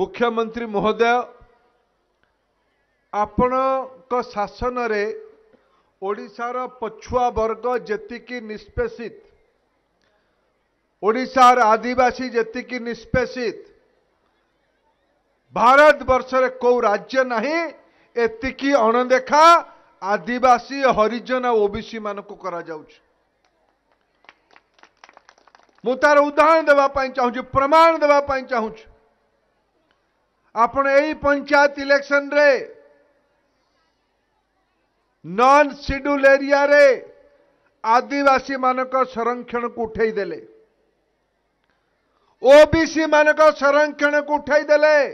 ମୁଖ୍ୟମନ୍ତ୍ରୀ ମହୋଦୟ ଆପଣଙ୍କ ଶାସନରେ ଓଡ଼ିଶାର ପଛୁଆ ବର୍ଗ ଯେତିକି ନିଷ୍ପେଷିତ ଓଡ଼ିଶାର ଆଦିବାସୀ ଯେତିକି ନିଷ୍ପେଷିତ ଭାରତବର୍ଷରେ କେଉଁ ରାଜ୍ୟ ନାହିଁ ଏତିକି ଅଣଦେଖା ଆଦିବାସୀ ହରିଜନ ଆଉ ଓବିସି ମାନଙ୍କୁ କରାଯାଉଛି ମୁଁ ତାର ଉଦାହରଣ ଦେବା ପାଇଁ ଚାହୁଁଛି ପ୍ରମାଣ ଦେବା ପାଇଁ ଚାହୁଁଛି पंचायत इलेक्शन रे नॉन शेड्यूल एरिया रे आदिवासी मानक संरक्षण को उठेदे ओबीसी मानक संरक्षण को उठेदे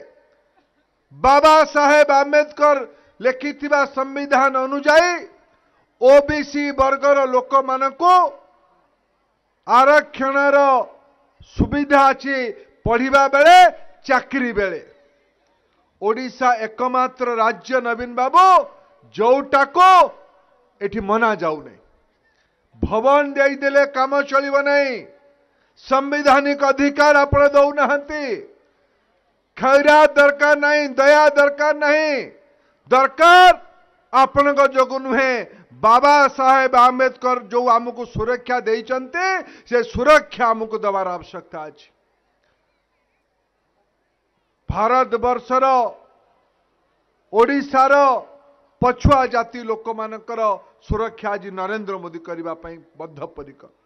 बाबा साहेब आम्बेदकर लिखि संविधान अनुजाई ओबीसी वर्गर लोक मान आरक्षण सुविधा अच्छी पढ़ा बेले चाकरी बेले ओडा एकम्र राज्य नवीन बाबू जोटा को मना जाऊ भवन देदे कम चल संवैधानिक अधिकार आप खैरा दरकार नहीं दया दरकार नहीं दरकार आपण नुहे बाबा साहेब आंबेदकर जो आमको सुरक्षा दे सुरक्षा आमको देवार आवश्यकता अच्छी भारत बर्षर ओडार पछुआ जाति लोक मान सुरक्षा आज नरेन्द्र मोदी करने बद्धपरिकर